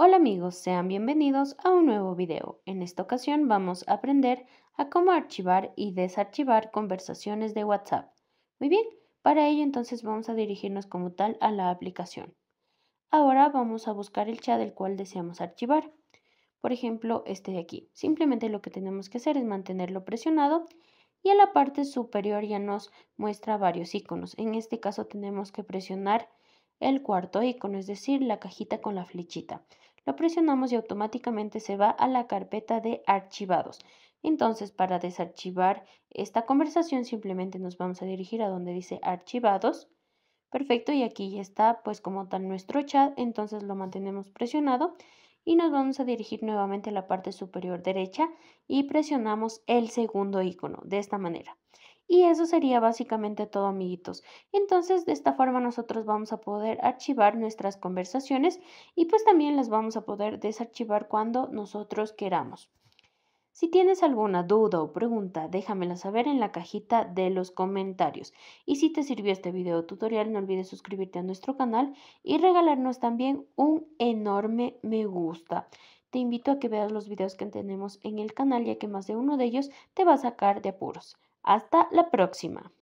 Hola amigos, sean bienvenidos a un nuevo video. En esta ocasión vamos a aprender a cómo archivar y desarchivar conversaciones de WhatsApp. Muy bien, para ello entonces vamos a dirigirnos como tal a la aplicación. Ahora vamos a buscar el chat del cual deseamos archivar. Por ejemplo, este de aquí. Simplemente lo que tenemos que hacer es mantenerlo presionado y en la parte superior ya nos muestra varios iconos. En este caso tenemos que presionar el cuarto icono, es decir, la cajita con la flechita lo presionamos y automáticamente se va a la carpeta de archivados. Entonces, para desarchivar esta conversación, simplemente nos vamos a dirigir a donde dice archivados. Perfecto, y aquí ya está, pues como tal nuestro chat, entonces lo mantenemos presionado y nos vamos a dirigir nuevamente a la parte superior derecha y presionamos el segundo icono de esta manera. Y eso sería básicamente todo, amiguitos. Entonces, de esta forma nosotros vamos a poder archivar nuestras conversaciones y pues también las vamos a poder desarchivar cuando nosotros queramos. Si tienes alguna duda o pregunta, déjamela saber en la cajita de los comentarios. Y si te sirvió este video tutorial, no olvides suscribirte a nuestro canal y regalarnos también un enorme me gusta. Te invito a que veas los videos que tenemos en el canal ya que más de uno de ellos te va a sacar de apuros. Hasta la próxima.